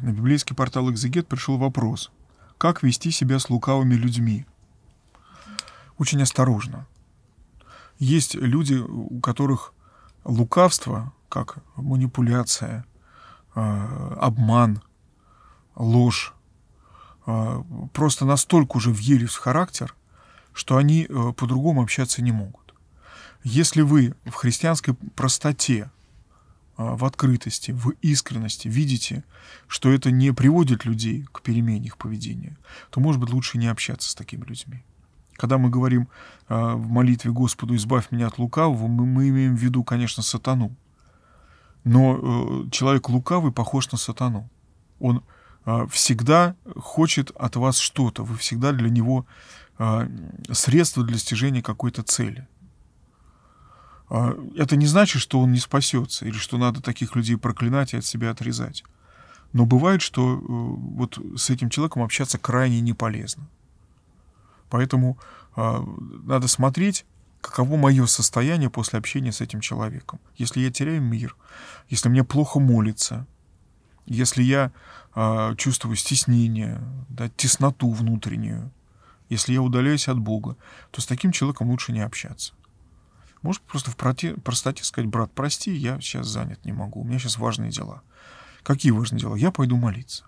На библейский портал «Экзегет» пришел вопрос, как вести себя с лукавыми людьми? Очень осторожно. Есть люди, у которых лукавство, как манипуляция, э, обман, ложь, э, просто настолько уже въелись в характер, что они э, по-другому общаться не могут. Если вы в христианской простоте а, в открытости, в искренности видите, что это не приводит людей к перемене их поведения, то, может быть, лучше не общаться с такими людьми. Когда мы говорим а, в молитве «Господу, избавь меня от лукавого», мы, имеем в виду, конечно, сатану. Но э, человек лукавый похож на сатану. Он а, всегда хочет от вас что-то. Вы всегда для него средство для достижения какой-то цели. А это не значит, что он не спасется, или что надо таких людей проклинать и от себя отрезать. Но бывает, что э, вот с этим человеком общаться крайне не полезно. Поэтому а, надо смотреть, каково мое состояние после общения с этим человеком. Если я теряю мир, если мне плохо молиться, если я а, чувствую стеснение, да, тесноту внутреннюю, если я удаляюсь от Бога, то с таким человеком лучше не общаться. Может просто в проте, простоте сказать, брат, прости, я сейчас занят, не могу, у меня сейчас важные дела. Какие важные дела? Я пойду молиться.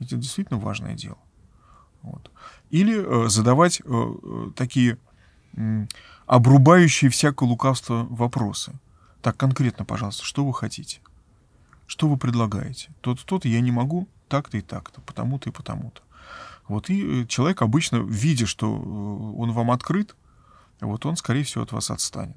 это действительно важное дело. Вот. Или э, задавать э, э такие э, обрубающие всякое лукавство вопросы. Так, конкретно, пожалуйста, что вы хотите? Что вы предлагаете? тот тот я не могу, так-то и так-то, потому-то и потому-то. Вот, и э, человек обычно, видя, что э, он вам открыт, вот он, скорее всего, от вас отстанет.